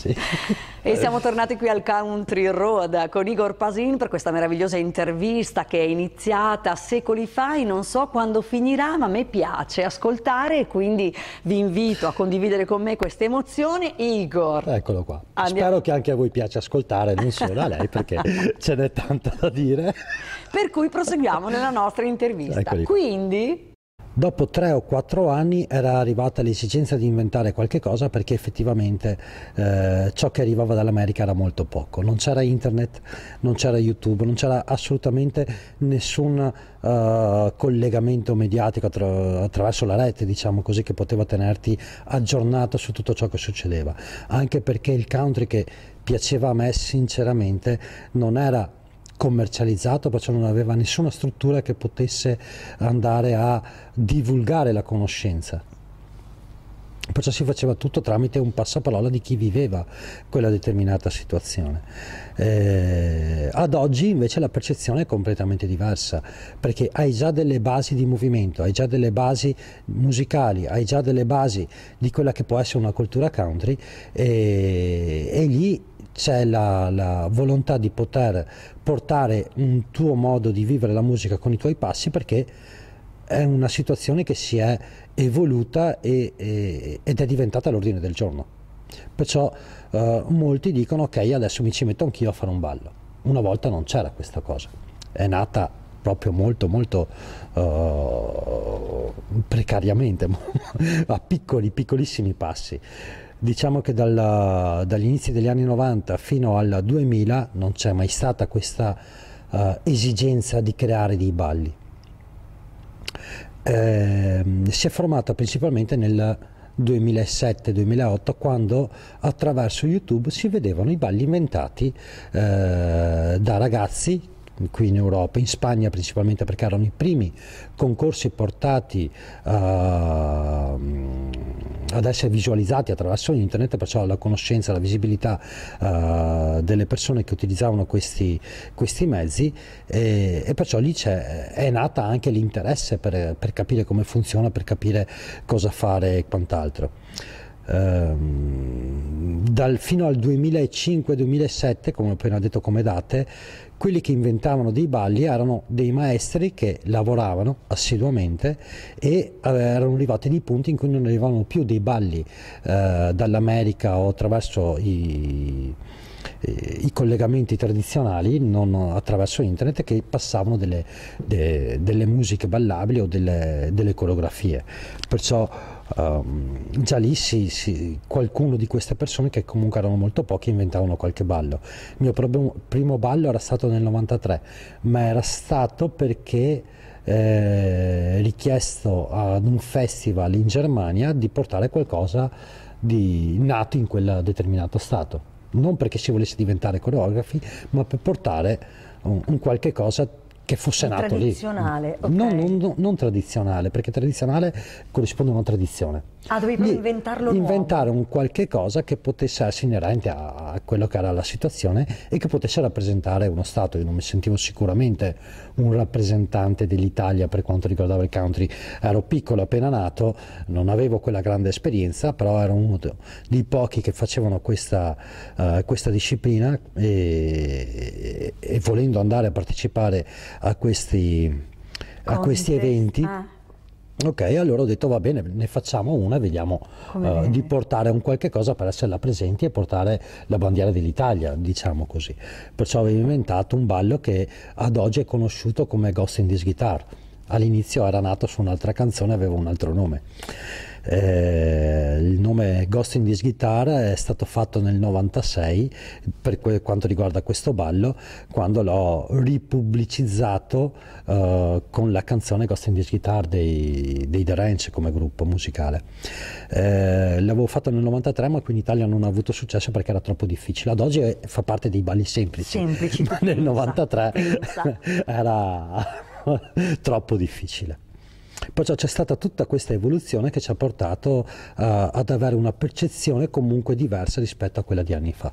Sì. E siamo tornati qui al Country Road con Igor Pasin per questa meravigliosa intervista che è iniziata secoli fa e non so quando finirà, ma a me piace ascoltare e quindi vi invito a condividere con me questa emozione. Igor. Eccolo qua. Andiamo. Spero che anche a voi piace ascoltare, non solo a lei perché ce n'è tanta da dire. Per cui proseguiamo nella nostra intervista. Quindi Dopo tre o quattro anni era arrivata l'esigenza di inventare qualche cosa perché effettivamente eh, ciò che arrivava dall'America era molto poco. Non c'era internet, non c'era YouTube, non c'era assolutamente nessun eh, collegamento mediatico attra attraverso la rete, diciamo così, che poteva tenerti aggiornato su tutto ciò che succedeva. Anche perché il country che piaceva a me sinceramente non era commercializzato, perciò non aveva nessuna struttura che potesse andare a divulgare la conoscenza. Perciò si faceva tutto tramite un passaparola di chi viveva quella determinata situazione. Eh, ad oggi invece la percezione è completamente diversa, perché hai già delle basi di movimento, hai già delle basi musicali, hai già delle basi di quella che può essere una cultura country e, e lì c'è la, la, volontà di poter portare un tuo modo di vivere la musica con i tuoi passi perché è una situazione che si è evoluta e, e, ed è diventata l'ordine del giorno. Perciò eh, molti dicono ok adesso mi ci metto anch'io a fare un ballo. Una volta non c'era questa cosa, è nata proprio molto molto uh, precariamente, a piccoli piccolissimi passi diciamo che dalla, dagli inizi degli anni 90 fino al 2000 non c'è mai stata questa uh, esigenza di creare dei balli. Eh, si è formata principalmente nel 2007-2008 quando attraverso YouTube si vedevano i balli inventati eh, da ragazzi qui in Europa, in Spagna principalmente perché erano i primi concorsi portati eh, ad essere visualizzati attraverso internet, perciò la conoscenza, la visibilità uh, delle persone che utilizzavano questi, questi mezzi e, e, perciò lì è nata anche l'interesse per, per, capire come funziona, per capire cosa fare e quant'altro. Uh, dal, fino al 2005-2007, come ho appena detto come date, quelli che inventavano dei balli erano dei maestri che lavoravano assiduamente e eh, erano arrivati dei punti in cui non arrivavano più dei balli eh, dall'America o attraverso i, eh, i collegamenti tradizionali non attraverso internet che passavano delle, de, delle musiche ballabili o delle, delle coreografie. Perciò um, già lì si, sì, qualcuno di queste persone, che comunque erano molto poche, inventavano qualche ballo. Il mio prob- primo ballo era stato nel 93, ma era stato perché eh, richiesto ad un festival in Germania di portare qualcosa di nato in quel determinato stato. Non perché si volesse diventare coreografi, ma per portare un, un qualche cosa che fosse non nato lì. Okay. Non, non, non, tradizionale, perché tradizionale corrisponde a una tradizione. Ah, dovevi proprio inventarlo Inventare nuovo. un qualche cosa che potesse essere inerente a, a quello che era la situazione e che potesse rappresentare uno Stato. Io non mi sentivo sicuramente un rappresentante dell'Italia per quanto riguardava il country. Ero piccolo, appena nato, non avevo quella grande esperienza, però ero uno dei pochi che facevano questa, uh, questa disciplina e, e, e volendo andare a partecipare a questi, a questi eventi. Ah. Ok, allora ho detto va bene, ne facciamo una, e vediamo uh, di portare un qualche cosa per essere esserla presenti e portare la bandiera dell'Italia, diciamo così. Perciò avevo inventato un ballo che ad oggi è conosciuto come Ghost in This Guitar. All'inizio era nato su un'altra canzone, aveva un altro nome. Eh, il nome Ghost in This Guitar è stato fatto nel 96 per quanto riguarda questo ballo, quando l'ho ripubblicizzato eh, con la canzone Ghost in This Guitar dei, dei The Ranch come gruppo musicale. Eh, l'avevo fatto nel 93 ma qui in Italia non ha avuto successo perché era troppo difficile. Ad oggi eh, fa parte dei balli semplici, semplici ma nel 93 era troppo difficile. Perciò c'è stata tutta questa evoluzione che ci ha portato a, eh, ad avere una percezione comunque diversa rispetto a quella di anni fa.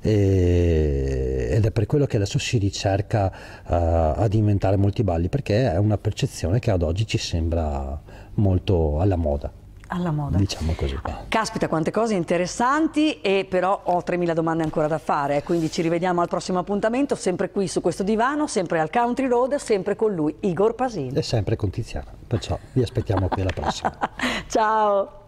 E, ed è per quello che adesso si ricerca uh, ad inventare molti balli, perché è una percezione che ad oggi ci sembra molto alla moda alla moda. Diciamo così. Caspita, quante cose interessanti e però ho 3.000 domande ancora da fare, quindi ci rivediamo al prossimo appuntamento, sempre qui su questo divano, sempre al Country Road, sempre con lui, Igor Pasini. E sempre con Tiziana, perciò vi aspettiamo qui alla prossima. Ciao!